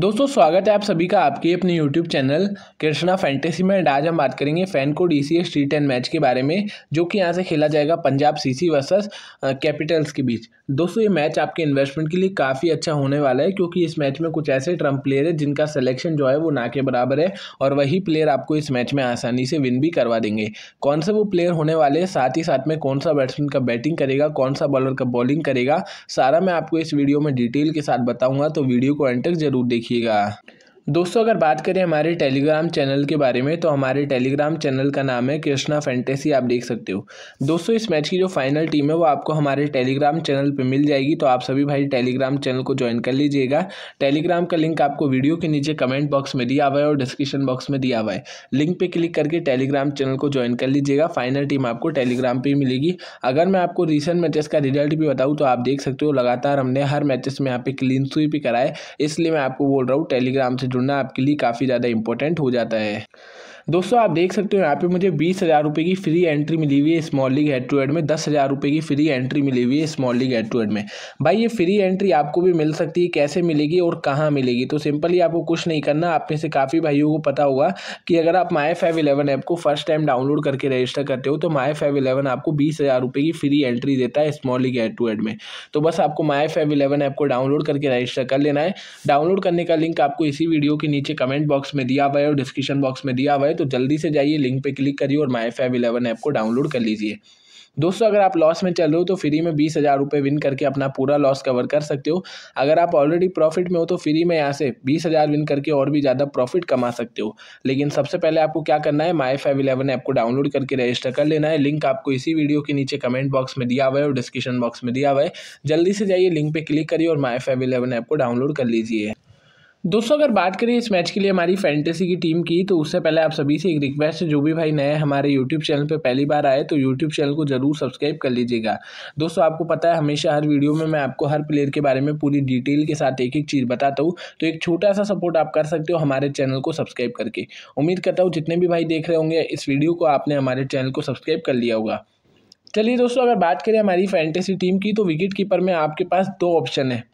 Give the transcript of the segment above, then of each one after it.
दोस्तों स्वागत है आप सभी का आपके अपने YouTube चैनल कृष्णा फैंटेसी में आज हम बात करेंगे FanCode D C S T ten match के बारे में जो कि यहाँ से खेला जाएगा पंजाब सीसी वर्सेस कैपिटल्स के बीच दोस्तों ये मैच आपके इन्वेस्टमेंट के लिए काफ़ी अच्छा होने वाला है क्योंकि इस मैच में कुछ ऐसे ट्रम्प प्लेयर है जिनका सलेक्शन जो है वो ना के बराबर है और वही प्लेयर आपको इस मैच में आसानी से विन भी करवा देंगे कौन से वो प्लेयर होने वाले हैं साथ ही साथ में कौन सा बैट्समैन का बैटिंग करेगा कौन सा बॉलर का बॉलिंग करेगा सारा मैं आपको इस वीडियो में डिटेल के साथ बताऊँगा तो वीडियो को एंटक जरूर 这个。दोस्तों अगर बात करें हमारे टेलीग्राम चैनल के बारे में तो हमारे टेलीग्राम चैनल का नाम है कृष्णा फैंटेसी आप देख सकते हो दोस्तों इस मैच की जो फाइनल टीम है वो आपको हमारे टेलीग्राम चैनल पे मिल जाएगी तो आप सभी भाई टेलीग्राम चैनल को ज्वाइन कर लीजिएगा टेलीग्राम का लिंक आपको वीडियो के नीचे कमेंट बॉक्स में दिया हुआ है और डिस्क्रिप्शन बॉक्स में दिया हुआ है लिंक पर क्लिक करके टेलीग्राम चैनल को ज्वाइन कर लीजिएगा फाइनल टीम आपको टेलीग्राम पर मिलेगी अगर मैं आपको रिसेंट मैचेस का रिजल्ट भी बताऊँ तो आप देख सकते हो लगातार हमने हर मैचेस में यहाँ पर क्लीन स्वीप ही कराए इसलिए मैं आपको बोल रहा हूँ टेलीग्राम से जुड़ना आपके लिए काफ़ी ज़्यादा इंपॉर्टेंट हो जाता है दोस्तों आप देख सकते हो यहाँ पे मुझे बीस हज़ार रुपये की फ्री एंट्री मिली हुई है small league head to head में दस हज़ार रुपये की फ्री एंट्री मिली हुई है small league head to head में भाई ये फ्री एंट्री आपको भी मिल सकती है कैसे मिलेगी और कहाँ मिलेगी तो सिंपली आपको कुछ नहीं करना आप में से काफ़ी भाइयों को पता होगा कि अगर आप माई फाइव इलेवन ऐप को फर्स्ट टाइम डाउनलोड करके रजिस्टर करते हो तो माई फाइव इलेवन आपको बीस हज़ार रुपये की फ्री एंट्री देता है small league head to head में तो बस आपको माई फाइव इलेवन ऐप को डाउनलोड करके रजिस्टर कर लेना है डाउनलोड करने का लिंक आपको इसी वीडियो के नीचे कमेंट बॉक्स में दिया हुआ है और डिस्क्रिप्शन बॉक्स में दिया हुआ है है तो जल्दी से जाइए लिंक पे क्लिक करिए और माई फाइव इलेवन ऐप को डाउनलोड कर लीजिए दोस्तों अगर आप लॉस में चल रहे हो तो फ्री में बीस हज़ार रुपये विन करके अपना पूरा लॉस कवर कर सकते हो अगर आप ऑलरेडी प्रॉफिट में हो तो फ्री में यहाँ से बीस हज़ार विन करके और भी ज़्यादा प्रॉफिट कमा सकते हो लेकिन सबसे पहले आपको क्या करना है माई फाइव इलेवन ऐप को डाउनलोड करके रजिस्टर कर लेना है लिंक आपको इसी वीडियो के नीचे कमेंट बॉक्स में दिया हुआ है और डिस्क्रिप्शन बॉक्स में दिया हुआ है जल्दी से जाइए लिंक पर क्लिक करिए और माई फाइव इलेवन ऐप को डाउनलोड कर लीजिए दोस्तों अगर बात करें इस मैच के लिए हमारी फैंटेसी की टीम की तो उससे पहले आप सभी से एक रिक्वेस्ट है जो भी भाई नए हमारे यूट्यूब चैनल पर पहली बार आए तो यूट्यूब चैनल को जरूर सब्सक्राइब कर लीजिएगा दोस्तों आपको पता है हमेशा हर वीडियो में मैं आपको हर प्लेयर के बारे में पूरी डिटेल के साथ एक एक चीज़ बताता हूँ तो एक छोटा सा सपोर्ट आप कर सकते हो हमारे चैनल को सब्सक्राइब करके उम्मीद करता हूँ जितने भी भाई देख रहे होंगे इस वीडियो को आपने हमारे चैनल को सब्सक्राइब कर लिया होगा चलिए दोस्तों अगर बात करें हमारी फैंटेसी टीम की तो विकेट कीपर में आपके पास दो ऑप्शन है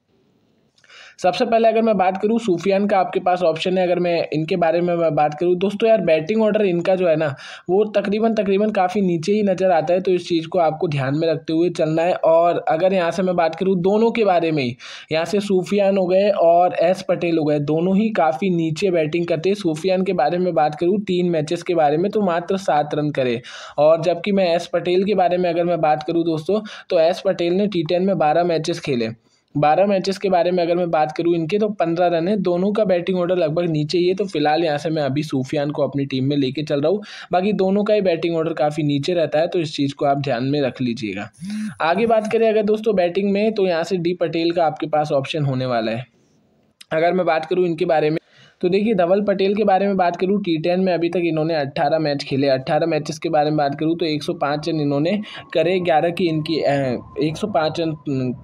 सबसे पहले अगर मैं बात करूँ सूफियान का आपके पास ऑप्शन है अगर मैं इनके बारे में मैं बात करूँ दोस्तों यार बैटिंग ऑर्डर इनका जो है ना वो तकरीबन तकरीबन काफ़ी नीचे ही नज़र आता है तो इस चीज़ को आपको ध्यान में रखते हुए चलना है और अगर यहाँ से मैं बात करूँ दोनों के बारे में ही यहाँ से सूफियान हो गए और एस पटेल हो गए दोनों ही काफ़ी नीचे बैटिंग करते हैं सूफियान के बारे में बात करूँ तीन मैचेस के बारे में तो मात्र सात रन करे और जबकि मैं एस पटेल के बारे में अगर मैं बात करूँ दोस्तों तो एस पटेल ने टी टेन में बारह मैचेस खेले बारह मैचेस के बारे में अगर मैं बात करूं इनके तो पंद्रह रन है दोनों का बैटिंग ऑर्डर लगभग नीचे ही है तो फिलहाल यहां से मैं अभी सूफियान को अपनी टीम में लेके चल रहा हूं बाकी दोनों का ही बैटिंग ऑर्डर काफ़ी नीचे रहता है तो इस चीज़ को आप ध्यान में रख लीजिएगा आगे बात करें अगर दोस्तों बैटिंग में तो यहाँ से डी पटेल का आपके पास ऑप्शन होने वाला है अगर मैं बात करूँ इनके बारे में तो देखिए धवल पटेल के बारे में बात करूँ टी टेन में अभी तक इन्होंने अट्ठारह मैच खेले अट्ठारह मैचेस के बारे में बात करूँ तो एक सौ पाँच रन इन्होंने करे ग्यारह की इनकी एक सौ पाँच रन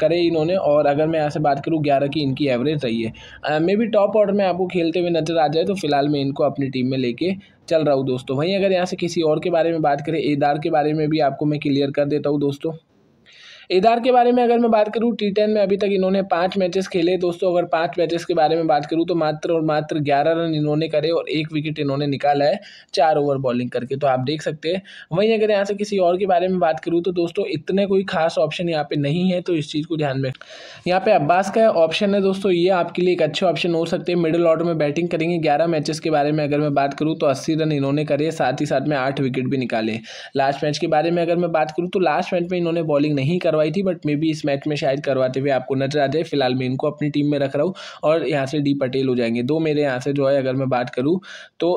करे इन्होंने और अगर मैं यहाँ से बात करूँ ग्यारह की इनकी एवरेज रही है मे भी टॉप ऑर्डर में आपको खेलते हुए नजर आ जाए तो फिलहाल मैं इनको अपनी टीम में लेके चल रहा हूँ दोस्तों वहीं अगर यहाँ से किसी और के बारे में बात करें एदार के बारे में भी आपको मैं क्लियर कर देता हूँ दोस्तों इधार के बारे में अगर मैं बात करूँ टी टेन में अभी तक इन्होंने पाँच मैचेस खेले दोस्तों अगर पाँच मैचेस के बारे में बात करूँ तो मात्र और मात्र ग्यारह रन इन्होंने करे और एक विकेट इन्होंने निकाला है चार ओवर बॉलिंग करके तो आप देख सकते हैं वहीं अगर यहाँ से किसी और के बारे में बात करूँ तो दोस्तों इतने कोई खास ऑप्शन यहाँ पर नहीं है तो इस चीज़ को ध्यान में यहाँ पे अब्बास का ऑप्शन है दोस्तों ये आपके लिए एक अच्छे ऑप्शन हो सकते हैं मिडिल ऑर्डर में बैटिंग करेंगे ग्यारह मैचेस के बारे में अगर मैं बात करूँ तो अस्सी रन इन्होंने करे साथ ही साथ में आठ विकेट भी निकाले लास्ट मैच के बारे में अगर मैं बात करूँ तो लास्ट मैच में इन्होंने बॉलिंग नहीं करा करवाई थी बट मे बी इस मैच में शायद करवाते हुए आपको नजर आ जाए फिलहाल मैं इनको अपनी टीम में रख रहा हूँ और यहाँ से डी पटेल हो जाएंगे दो मेरे यहाँ से जो है अगर मैं बात करूँ तो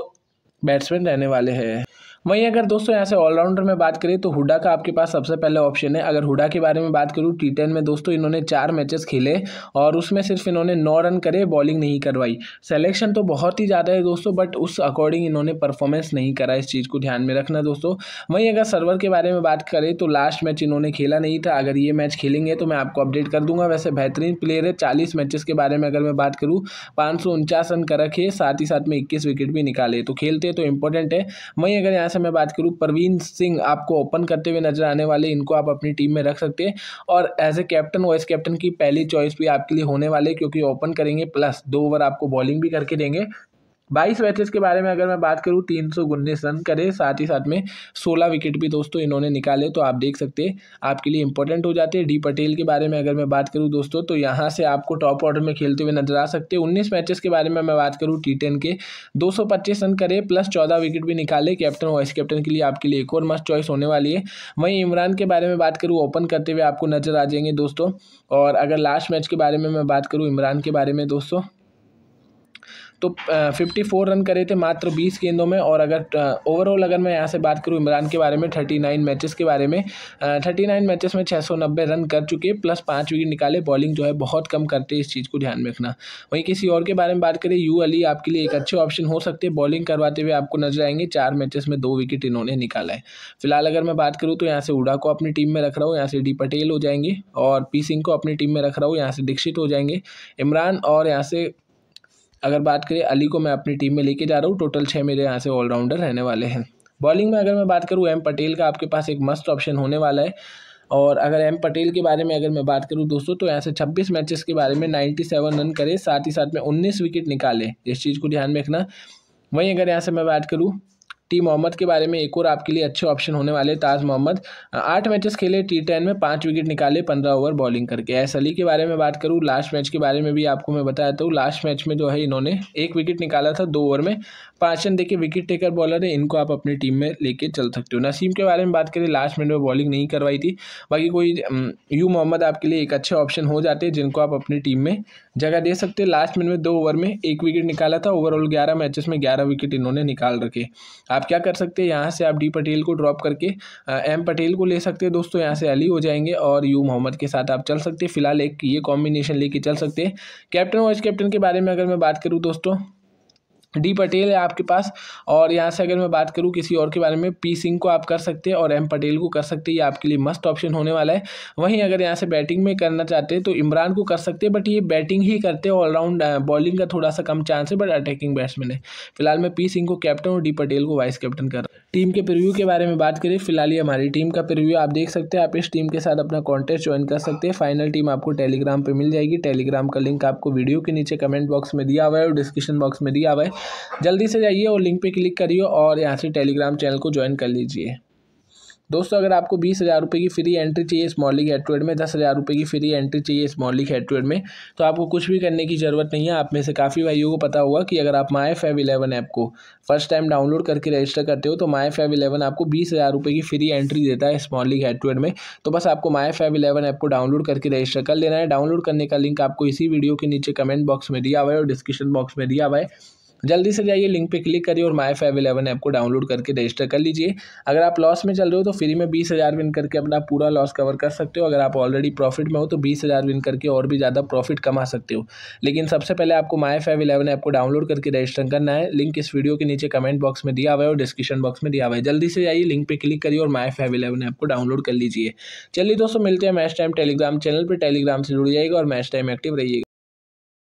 बैट्समैन रहने वाले हैं वहीं अगर दोस्तों यहाँ से ऑलराउंडर में बात करें तो हुडा का आपके पास सबसे पहले ऑप्शन है अगर हुडा के बारे में बात करूँ टी टेन में दोस्तों इन्होंने चार मैचेस खेले और उसमें सिर्फ इन्होंने नौ रन करे बॉलिंग नहीं करवाई सेलेक्शन तो बहुत ही ज़्यादा है दोस्तों बट उस अकॉर्डिंग इन्होंने परफॉर्मेंस नहीं करा इस चीज़ को ध्यान में रखना दोस्तों वहीं अगर सर्वर के बारे में बात करें तो लास्ट मैच इन्होंने खेला नहीं था अगर ये मैच खेलेंगे तो मैं आपको अपडेट कर दूंगा वैसे बेहतरीन प्लेयर है चालीस मैचेस के बारे में अगर मैं बात करूँ पाँच रन कर रखे साथ ही साथ में इक्कीस विकेट भी निकाले तो खेलते तो इंपॉर्टेंट है वहीं अगर यहाँ से से मैं बात करूँ परवीन सिंह आपको ओपन करते हुए नजर आने वाले इनको आप अपनी टीम में रख सकते हैं और as a captain vice captain की पहली चॉइस भी आपके लिए होने वाले क्योंकि ओपन करेंगे प्लस दो ओवर आपको बॉलिंग भी करके देंगे बाईस मैचेस के बारे में अगर मैं बात करूँ तीन सौ उन्नीस रन करे साथ ही साथ में सोलह विकेट भी दोस्तों इन्होंने निकाले तो आप देख सकते हैं आपके लिए इंपॉर्टेंट हो जाते हैं डी पटेल के बारे में अगर मैं बात करूँ दोस्तों तो यहाँ से आपको टॉप ऑर्डर में खेलते हुए नजर आ सकते हैं उन्नीस मैचेस के बारे में मैं बात करूँ टी टेन के दो सौ पच्चीस रन करे प्लस चौदह विकेट भी निकाले कैप्टन वाइस कैप्टन के लिए आपके लिए एक और मस्त चॉइस होने वाली है वहीं इमरान के बारे में बात करूँ ओपन करते हुए आपको नजर आ जाएंगे दोस्तों और अगर लास्ट मैच के बारे में मैं बात करूँ इमरान के बारे में दोस्तों तो फिफ्टी फोर रन करे थे मात्र बीस गेंदों में और अगर ओवरऑल अगर मैं यहाँ से बात करूँ इमरान के बारे में थर्टी नाइन मैचेस के बारे में थर्टी नाइन मैचेस में छः सौ नब्बे रन कर चुके प्लस पाँच विकेट निकाले बॉलिंग जो है बहुत कम करते इस चीज़ को ध्यान में रखना वहीं किसी और के बारे में बात करें यू अली आपके लिए एक अच्छे ऑप्शन हो सकते हैं बॉलिंग करवाते हुए आपको नजर आएंगे चार मैचेस में दो विकेट इन्होंने निकाला है फिलहाल अगर मैं बात करूँ तो यहाँ से उड़ा को अपनी टीम में रख रहा हूँ यहाँ से डी पटेल हो जाएंगे और पी सिंह को अपनी टीम में रख रहा हूँ यहाँ से दीक्षित हो जाएंगे इमरान और यहाँ से अगर बात करें अली को मैं अपनी टीम में लेके जा रहा हूँ टोटल छः मेरे यहाँ से ऑलराउंडर रहने वाले हैं बॉलिंग में अगर मैं बात करूँ एम पटेल का आपके पास एक मस्त ऑप्शन होने वाला है और अगर एम पटेल के बारे में अगर मैं बात करूं दोस्तों तो यहाँ से 26 मैचेस के बारे में 97 रन करें साथ ही साथ में 19 विकेट निकाले इस चीज़ को ध्यान में रखना वहीं अगर यहाँ से मैं बात करूँ टी मोहम्मद के बारे में एक और आपके लिए अच्छे ऑप्शन होने वाले ताज मोहम्मद आठ मैचेस खेले टी टेन में पाँच विकेट निकाले पंद्रह ओवर बॉलिंग करके एस अली के बारे में बात करूँ लास्ट मैच के बारे में भी आपको मैं बताया हूँ लास्ट मैच में जो है इन्होंने एक विकेट निकाला था दो ओवर में पाँच रन देखे विकेट टेकर बॉलर है इनको आप अपनी टीम में लेके चल सकते हो नसीम के बारे में बात करें लास्ट मिनट में बॉलिंग नहीं करवाई थी बाकी कोई यू मोहम्मद आपके लिए एक अच्छे ऑप्शन हो जाते हैं जिनको आप अपनी टीम में जगह दे सकते लास्ट मिनट में दो ओवर में एक विकेट निकाला था ओवरऑल ग्यारह मैचेस में ग्यारह विकेट इन्होंने निकाल रखे आप क्या कर सकते हैं यहाँ से आप डी पटेल को ड्रॉप करके एम पटेल को ले सकते हैं दोस्तों यहाँ से अली हो जाएंगे और यू मोहम्मद के साथ आप चल सकते हैं फिलहाल एक ये कॉम्बिनेशन लेके चल सकते हैं कैप्टन वाइस कैप्टन के बारे में अगर मैं बात करूँ दोस्तों डी पटेल है आपके पास और यहाँ से अगर मैं बात करूँ किसी और के बारे में पी सिंह को आप कर सकते हैं और एम पटेल को कर सकते हैं ये आपके लिए मस्ट ऑप्शन होने वाला है वहीं अगर यहाँ से बैटिंग में करना चाहते हैं तो इमरान को कर सकते हैं बट ये बैटिंग ही करते हैं ऑलराउंड बॉलिंग का थोड़ा सा कम चांस है बट अटैकिंग बैट्समैन है फिलहाल मैं पी सिंह को कैप्टन और डी पटेल को वाइस कैप्टन कर रहा हूँ टीम के प्रिव्यू के बारे में बात करें फिलहाल ये हमारी टीम का प्रिव्यू आप देख सकते हैं आप इस टीम के साथ अपना कॉन्टेस्ट ज्वाइन कर सकते हैं फाइनल टीम आपको टेलीग्राम पर मिल जाएगी टेलीग्राम का लिंक आपको वीडियो के नीचे कमेंट बॉक्स में दिया हुआ है और डिस्क्रिप्शन बॉक्स में दिया हुआ है जल्दी से जाइए और लिंक पर क्लिक करिए और यहाँ से टेलीग्राम चैनल को ज्वाइन कर लीजिए दोस्तों अगर आपको बीस हज़ार रुपये की फ्री एंट्री चाहिए इस मॉलिक में दस हज़ार रुपये की फ्री एंट्री चाहिए इस मॉलिक में तो आपको कुछ भी करने की ज़रूरत नहीं है आप में से काफ़ी भाइयों को पता होगा कि अगर आप माई फैव इलेवन ऐप को फर्स्ट टाइम डाउनलोड करके रजिस्टर करते हो तो माई फैव इलेवन आपको बीस हज़ार रुपये की फ्री एंट्री देता है इस मॉलिक हेडवेड में तो बस आपको माई फाइव इलेवन ऐप को डाउनलोड करके रजिस्टर कर लेना है डाउनलोड करने का लिंक आपको इसी वीडियो के नीचे कमेंट बॉक्स में दिया हुआ है और डिस्क्रिप्शन बॉक्स में दिया हुआ है जल्दी से जाइए लिंक पे क्लिक करिए और माई फाइव इलेवन ऐप को डाउनलोड करके रजिस्टर कर लीजिए अगर आप लॉस में चल रहे हो तो फ्री में बीस हज़ार विन करके अपना पूरा लॉस कवर कर सकते हो अगर आप ऑलरेडी प्रॉफिट में हो तो बीस हज़ार विन करके और भी ज़्यादा प्रॉफिट कमा सकते हो लेकिन सबसे पहले आपको माई फाइव इलेवन ऐप को डाउनलोड करके रजिस्टर करना है लिंक इस वीडियो के नीचे कमेंट बॉक्स में दिया हुआ है और डिस्क्रिप्शन बॉक्स में दिया हुआ है जल्दी से जाइए लिंक पर क्लिक करिए और माई फाइव इलेवन ऐप को डाउनलोड कर लीजिए चलिए दोस्तों मिलते हैं मैच टाइम टेलीग्राम चैनल पर टेलीग्राम से जुड़ जाएगा और मैच टाइम एक्टिव रहिएगा